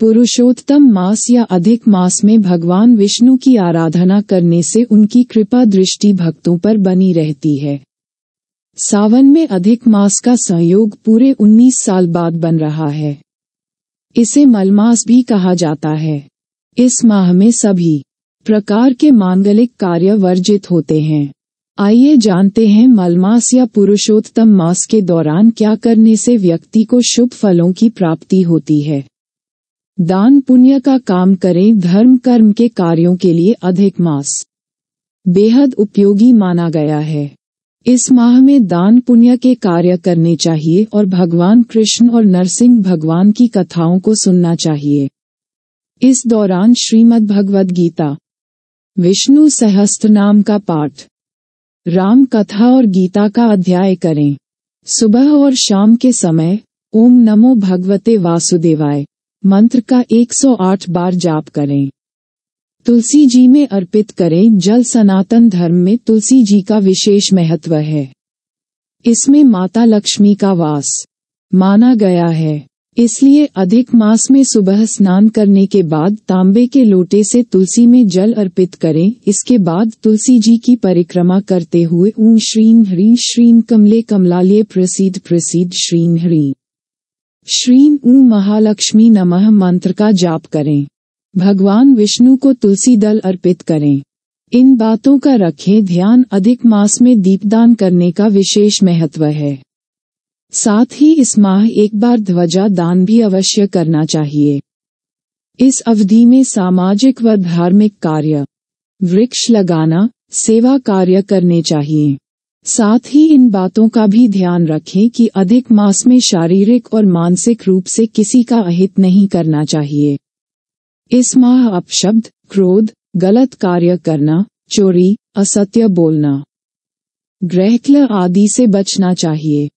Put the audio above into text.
पुरुषोत्तम मास या अधिक मास में भगवान विष्णु की आराधना करने से उनकी कृपा दृष्टि भक्तों पर बनी रहती है सावन में अधिक मास का संयोग पूरे 19 साल बाद बन रहा है इसे मलमास भी कहा जाता है इस माह में सभी प्रकार के मांगलिक कार्य वर्जित होते हैं आइए जानते हैं मलमास या पुरुषोत्तम मास के दौरान क्या करने से व्यक्ति को शुभ फलों की प्राप्ति होती है दान पुण्य का काम करें धर्म कर्म के कार्यों के लिए अधिक मास बेहद उपयोगी माना गया है इस माह में दान पुण्य के कार्य करने चाहिए और भगवान कृष्ण और नरसिंह भगवान की कथाओं को सुनना चाहिए इस दौरान श्रीमद् भगवद गीता विष्णु सहस्त्र नाम का पाठ राम कथा और गीता का अध्याय करें सुबह और शाम के समय ओम नमो भगवते वासुदेवाय मंत्र का 108 बार जाप करें तुलसी जी में अर्पित करें जल सनातन धर्म में तुलसी जी का विशेष महत्व है इसमें माता लक्ष्मी का वास माना गया है इसलिए अधिक मास में सुबह स्नान करने के बाद तांबे के लोटे से तुलसी में जल अर्पित करें इसके बाद तुलसी जी की परिक्रमा करते हुए ऊं श्रीन ह्रीं श्रीन कमले कमलालिये प्रसिद्ध प्रसिद्ध श्रीन ह्रीं श्री ऊ महालक्ष्मी नमः मंत्र का जाप करें भगवान विष्णु को तुलसी दल अर्पित करें इन बातों का रखें ध्यान अधिक मास में दीपदान करने का विशेष महत्व है साथ ही इस माह एक बार ध्वजा दान भी अवश्य करना चाहिए इस अवधि में सामाजिक व धार्मिक कार्य वृक्ष लगाना सेवा कार्य करने चाहिए साथ ही इन बातों का भी ध्यान रखें कि अधिक मास में शारीरिक और मानसिक रूप से किसी का अहित नहीं करना चाहिए इस माह अपशब्द क्रोध गलत कार्य करना चोरी असत्य बोलना ग्रहकल आदि से बचना चाहिए